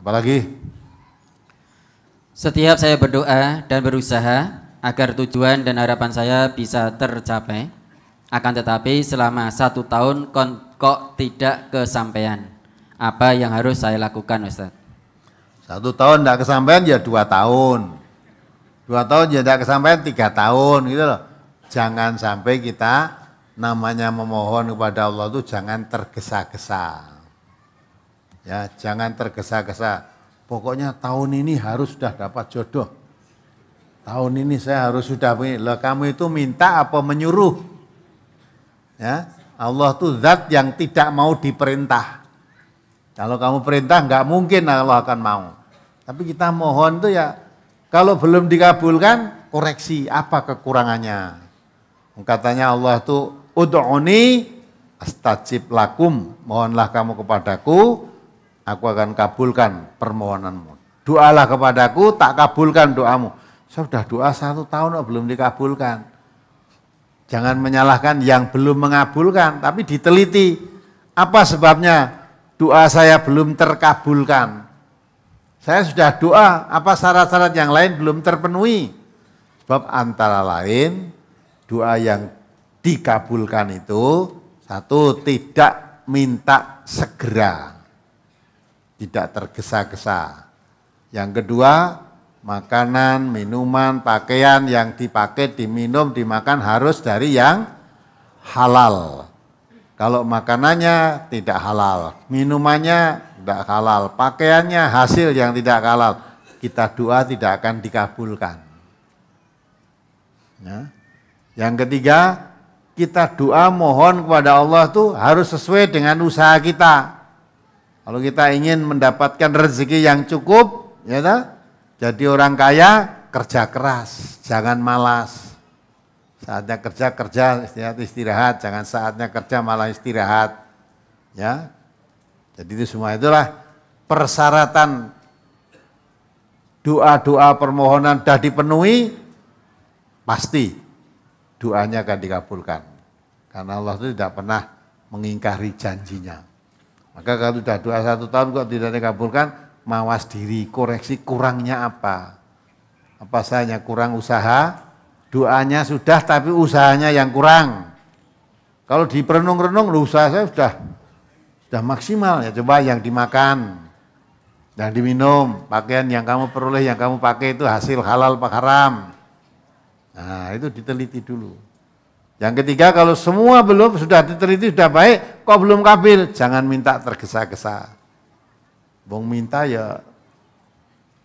Apalagi? Setiap saya berdoa dan berusaha agar tujuan dan harapan saya bisa tercapai. Akan tetapi selama satu tahun kok tidak kesampaian. Apa yang harus saya lakukan Ustaz? Satu tahun tidak kesampaian ya dua tahun. Dua tahun ya tidak kesampaian tiga tahun gitu loh. Jangan sampai kita namanya memohon kepada Allah itu jangan tergesa-gesa. Ya, jangan tergesa-gesa. Pokoknya tahun ini harus sudah dapat jodoh. Tahun ini saya harus sudah punya. Loh, kamu itu minta apa menyuruh? Ya, Allah itu zat yang tidak mau diperintah. Kalau kamu perintah nggak mungkin Allah akan mau. Tapi kita mohon tuh ya kalau belum dikabulkan koreksi apa kekurangannya. Katanya Allah tuh ud'uni astajib lakum, mohonlah kamu kepadaku aku akan kabulkan permohonanmu. Doalah kepadaku, tak kabulkan doamu. Saya sudah doa satu tahun belum dikabulkan. Jangan menyalahkan yang belum mengabulkan, tapi diteliti. Apa sebabnya doa saya belum terkabulkan? Saya sudah doa, apa syarat-syarat yang lain belum terpenuhi? Sebab antara lain, doa yang dikabulkan itu, satu, tidak minta segera tidak tergesa-gesa. Yang kedua, makanan, minuman, pakaian yang dipakai, diminum, dimakan harus dari yang halal. Kalau makanannya tidak halal, minumannya tidak halal, pakaiannya hasil yang tidak halal, kita doa tidak akan dikabulkan. Ya. Yang ketiga, kita doa mohon kepada Allah tuh harus sesuai dengan usaha kita. Kalau kita ingin mendapatkan rezeki yang cukup, ya ta? Jadi orang kaya kerja keras, jangan malas. Saatnya kerja kerja, istirahat istirahat, jangan saatnya kerja malah istirahat. Ya. Jadi itu semua itulah persyaratan doa-doa permohonan sudah dipenuhi, pasti doanya akan dikabulkan. Karena Allah itu tidak pernah mengingkari janjinya. Maka kalau sudah doa satu tahun kok tidak dikabulkan, mawas diri, koreksi kurangnya apa. Apa saja kurang usaha, doanya sudah tapi usahanya yang kurang. Kalau diperenung-renung, usaha saya sudah sudah maksimal ya coba yang dimakan yang diminum, pakaian yang kamu peroleh, yang kamu pakai itu hasil halal, pak haram. Nah, itu diteliti dulu. Yang ketiga kalau semua belum sudah diteliti sudah baik kok belum kabil jangan minta tergesa-gesa. Bung minta ya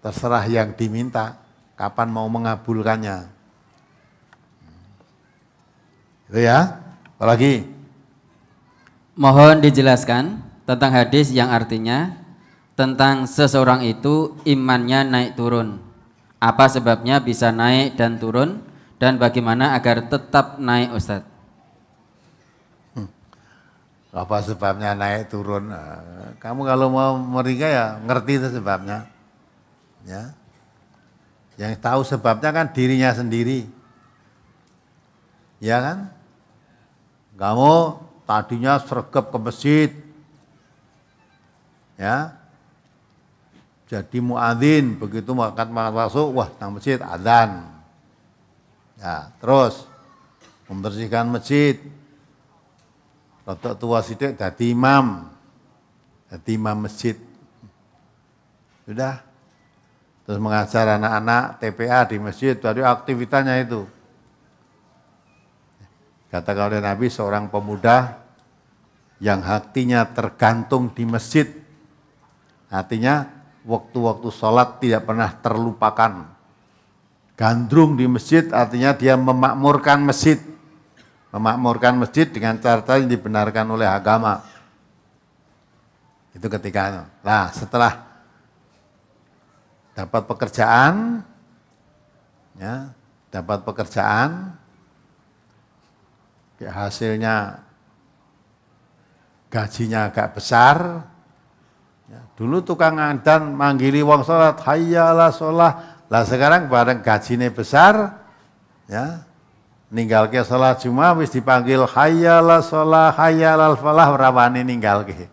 terserah yang diminta kapan mau mengabulkannya. Itu ya. Apalagi mohon dijelaskan tentang hadis yang artinya tentang seseorang itu imannya naik turun. Apa sebabnya bisa naik dan turun? dan bagaimana agar tetap naik Ustadz? Hmm. Apa sebabnya naik turun? Eh, kamu kalau mau meringga ya ngerti itu sebabnya. Ya. Yang tahu sebabnya kan dirinya sendiri. Ya kan? Kamu tadinya sergap ke masjid. Ya. Jadi muadzin begitu makan masuk, wah nang masjid adzan Ya terus membersihkan masjid. Rotok tua sidik jadi imam. jadi imam masjid. Sudah. Terus mengajar anak-anak TPA di masjid, dari aktivitasnya itu. Kata oleh Nabi seorang pemuda yang hatinya tergantung di masjid. Artinya waktu-waktu sholat tidak pernah terlupakan Gandrung di masjid artinya dia memakmurkan masjid. Memakmurkan masjid dengan cara yang dibenarkan oleh agama. Itu ketika Nah setelah dapat pekerjaan, ya, dapat pekerjaan, hasilnya gajinya agak besar. Ya, dulu tukang adan manggili wong sholat, hayalah sholat, lah sekarang bareng gajinya besar, ya ninggal ke sholat Jumat wis dipanggil hayalah sholat hayalah falah rawani ninggal ke.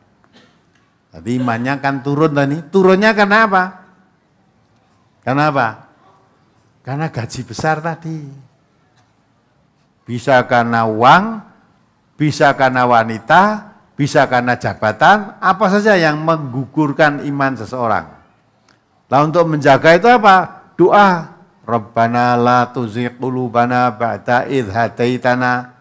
tadi imannya kan turun tadi. Turunnya karena apa? Karena apa? Karena gaji besar tadi. Bisa karena uang, bisa karena wanita, bisa karena jabatan, apa saja yang menggugurkan iman seseorang. Nah untuk menjaga itu apa? doa Rabbana la tuzigh qulubana ba'da idh hadaitana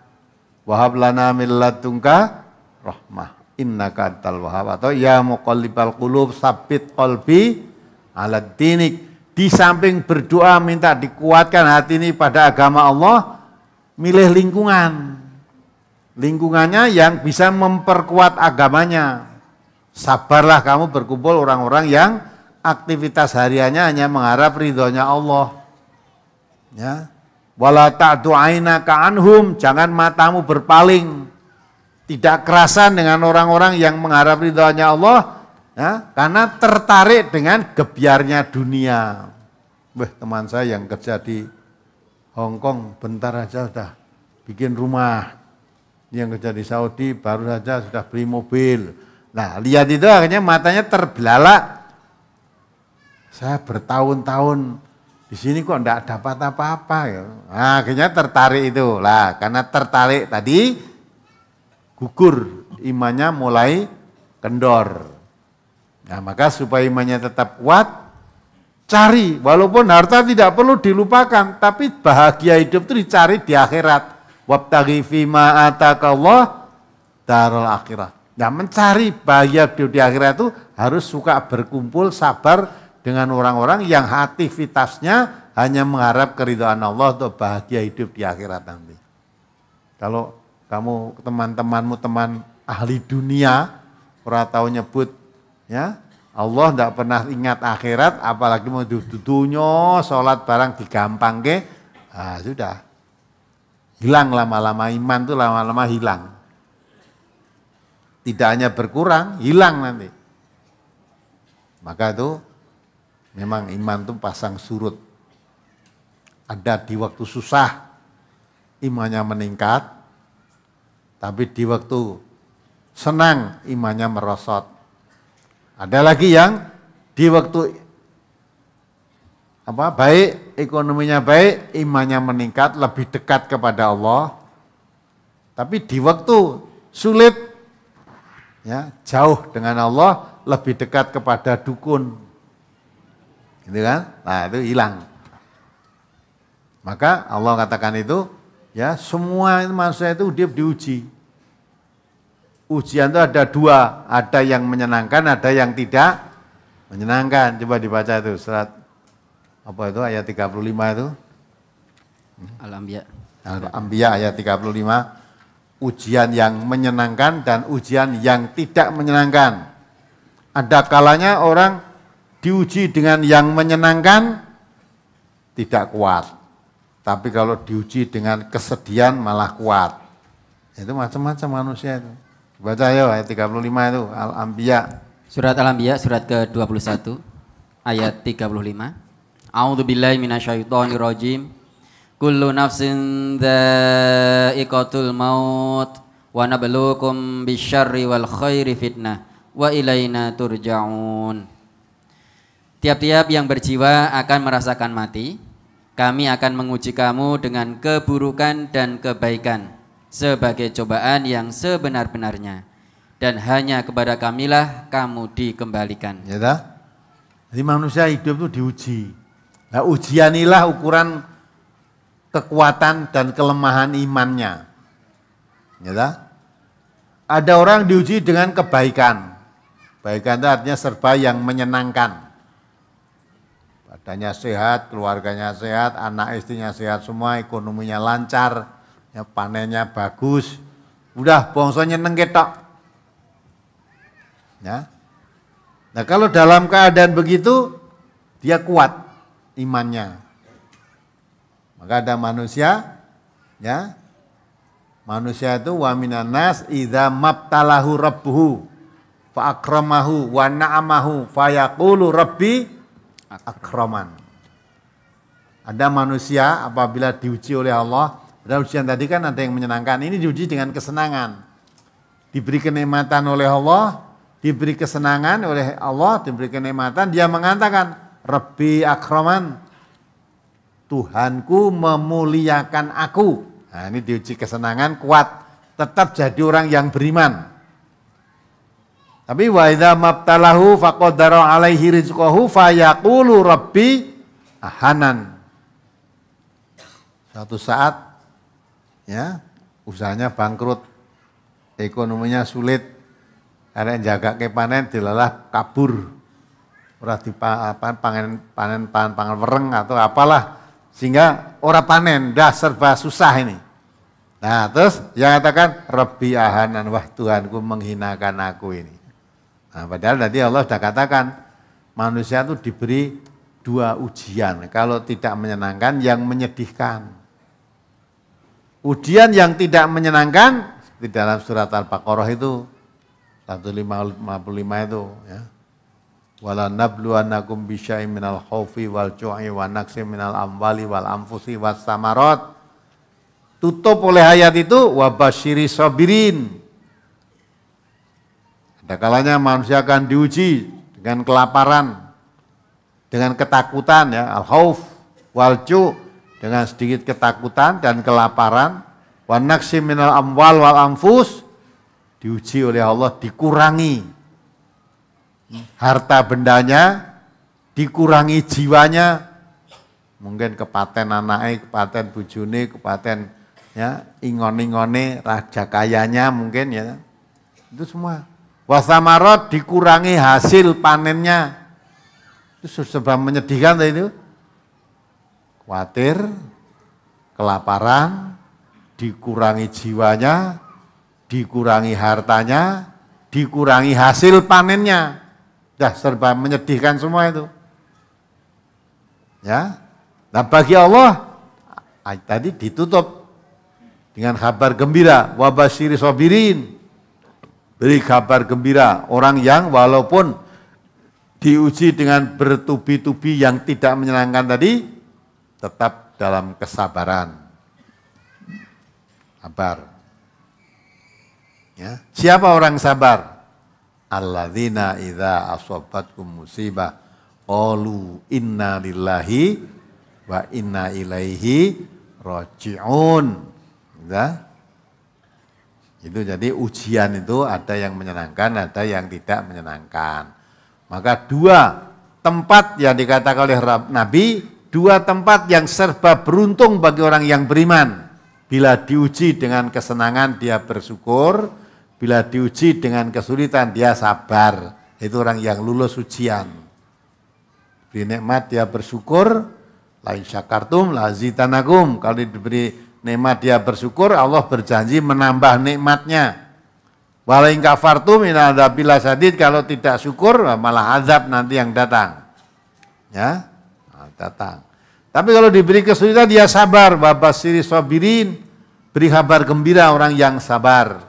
wa hab lana min ladunka rahmah innaka antal wahhab atau ya muqallibal qulub sabbit qalbi ala dinik di samping berdoa minta dikuatkan hati ini pada agama Allah milih lingkungan lingkungannya yang bisa memperkuat agamanya sabarlah kamu berkumpul orang-orang yang aktivitas hariannya hanya mengharap ridhonya Allah. Ya. Wala ta'du ainaka anhum, jangan matamu berpaling. Tidak kerasan dengan orang-orang yang mengharap ridhonya Allah, ya, karena tertarik dengan gebiarnya dunia. Wah, teman saya yang kerja di Hong Kong bentar aja sudah bikin rumah. Yang kerja di Saudi baru saja sudah beli mobil. Nah, lihat itu akhirnya matanya terbelalak saya bertahun-tahun di sini kok enggak dapat apa-apa ya. Nah, akhirnya tertarik itu lah karena tertarik tadi gugur imannya mulai kendor. Nah, maka supaya imannya tetap kuat cari walaupun harta tidak perlu dilupakan tapi bahagia hidup itu dicari di akhirat. Wabtaghi fima Allah darul akhirah. Nah, mencari bahagia hidup di akhirat itu harus suka berkumpul, sabar, dengan orang-orang yang aktivitasnya hanya mengharap keridhaan Allah untuk bahagia hidup di akhirat nanti. Kalau kamu teman-temanmu teman ahli dunia, pernah tahu nyebut ya Allah tidak pernah ingat akhirat, apalagi mau dudunya sholat barang digampang ke, ah sudah hilang lama-lama iman tuh lama-lama hilang. Tidak hanya berkurang, hilang nanti. Maka itu Memang iman itu pasang surut. Ada di waktu susah imannya meningkat, tapi di waktu senang imannya merosot. Ada lagi yang di waktu apa baik ekonominya baik imannya meningkat lebih dekat kepada Allah tapi di waktu sulit ya jauh dengan Allah lebih dekat kepada dukun Gitu kan? Nah, itu hilang. Maka Allah katakan itu, ya semua manusia itu dia diuji. Ujian itu ada dua, ada yang menyenangkan, ada yang tidak menyenangkan. Coba dibaca itu surat apa itu ayat 35 itu? Al-Anbiya. Al-Anbiya ayat 35. Ujian yang menyenangkan dan ujian yang tidak menyenangkan. Ada kalanya orang diuji dengan yang menyenangkan tidak kuat. Tapi kalau diuji dengan kesedihan malah kuat. Itu macam-macam manusia itu. Baca ya ayat 35 itu Al-Anbiya. Surat Al-Anbiya surat ke-21 ayat 35. A'udzu billahi minasyaitonir rajim. Kullu nafsin dha'iqatul maut wa nabluukum bisyarri wal khairi fitnah wa ilaina turja'un. Tiap-tiap yang berjiwa akan merasakan mati. Kami akan menguji kamu dengan keburukan dan kebaikan sebagai cobaan yang sebenar-benarnya. Dan hanya kepada kamilah kamu dikembalikan. Ya dah? Jadi manusia hidup itu diuji. Nah, ujian inilah ukuran kekuatan dan kelemahan imannya. Ya dah? Ada orang diuji dengan kebaikan. Kebaikan itu artinya serba yang menyenangkan badannya sehat, keluarganya sehat, anak istrinya sehat semua, ekonominya lancar, ya panennya bagus. Udah bongsanya nyeneng ketok. Ya. Nah, kalau dalam keadaan begitu dia kuat imannya. Maka ada manusia ya. Manusia itu wamina nas idza mabtalahu rabbuhu fa akramahu wa na'amahu rabbi akraman. Ada manusia apabila diuji oleh Allah, ada ujian tadi kan ada yang menyenangkan, ini diuji dengan kesenangan. Diberi kenikmatan oleh Allah, diberi kesenangan oleh Allah, diberi kenikmatan, dia mengatakan, Rabbi akraman, Tuhanku memuliakan aku. Nah ini diuji kesenangan kuat, tetap jadi orang yang beriman. Tapi wa idza mabtalahu faqadara alaihi rizqahu fayaqulu rabbi ahanan. Suatu saat ya, usahanya bangkrut, ekonominya sulit, arek jaga kepanen, panen dilalah kabur. Ora dipangan panen panen panen pangan wereng atau apalah sehingga ora panen dah serba susah ini. Nah, terus yang katakan Rabbi ahanan wah Tuhanku menghinakan aku ini. Nah, padahal tadi Allah sudah katakan manusia itu diberi dua ujian. Kalau tidak menyenangkan yang menyedihkan. Ujian yang tidak menyenangkan di dalam surat Al-Baqarah itu 155 itu ya. Wala nabluwannakum bisyai minal khaufi wal ju'i wa naqsi minal amwali wal anfusi was samarat. Tutup oleh ayat itu wabashiri sabirin Kalanya manusia akan diuji dengan kelaparan, dengan ketakutan ya, al-khauf wal-ju, dengan sedikit ketakutan dan kelaparan, wan naksi minal amwal wal amfus diuji oleh Allah dikurangi harta bendanya, dikurangi jiwanya, mungkin kepaten anaknya, kepaten bujuni, kepaten ya ingon-ingone raja kayanya mungkin ya. Itu semua Wasamarot dikurangi hasil panennya. Itu sebab menyedihkan itu. Khawatir, kelaparan, dikurangi jiwanya, dikurangi hartanya, dikurangi hasil panennya. Dah serba menyedihkan semua itu. Ya. Nah bagi Allah tadi ditutup dengan kabar gembira wabashiri sobirin Beri kabar gembira orang yang walaupun diuji dengan bertubi-tubi yang tidak menyenangkan tadi, tetap dalam kesabaran. Sabar. Ya. Siapa orang sabar? Alladzina idza asobatkum musibah qalu inna lillahi wa inna ilaihi raji'un. Ya. Itu jadi ujian itu ada yang menyenangkan, ada yang tidak menyenangkan. Maka dua tempat yang dikatakan oleh Nabi, dua tempat yang serba beruntung bagi orang yang beriman. Bila diuji dengan kesenangan dia bersyukur, bila diuji dengan kesulitan dia sabar. Itu orang yang lulus ujian. Beri nikmat dia bersyukur, lain syakartum tanagum. Kalau diberi nikmat dia bersyukur, Allah berjanji menambah nikmatnya. Walain kafartu minadabila sadid, kalau tidak syukur malah azab nanti yang datang. Ya, ah, datang. Tapi kalau diberi kesulitan dia sabar. Bapak siri sobirin, beri kabar gembira orang yang sabar.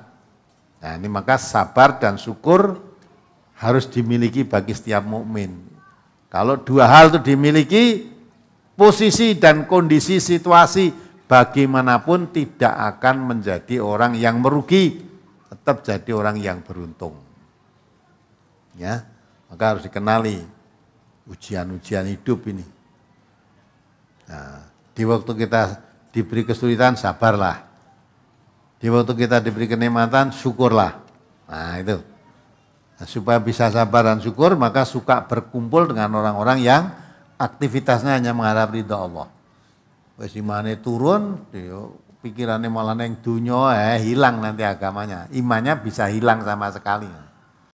Nah ini maka sabar dan syukur harus dimiliki bagi setiap mukmin. Kalau dua hal itu dimiliki, posisi dan kondisi situasi bagaimanapun tidak akan menjadi orang yang merugi, tetap jadi orang yang beruntung. Ya, maka harus dikenali ujian-ujian hidup ini. Nah, di waktu kita diberi kesulitan, sabarlah. Di waktu kita diberi kenikmatan, syukurlah. Nah itu. Nah, supaya bisa sabar dan syukur, maka suka berkumpul dengan orang-orang yang aktivitasnya hanya mengharap ridho Allah wis imane turun yo ya, pikirannya malah neng dunya, eh hilang nanti agamanya imannya bisa hilang sama sekali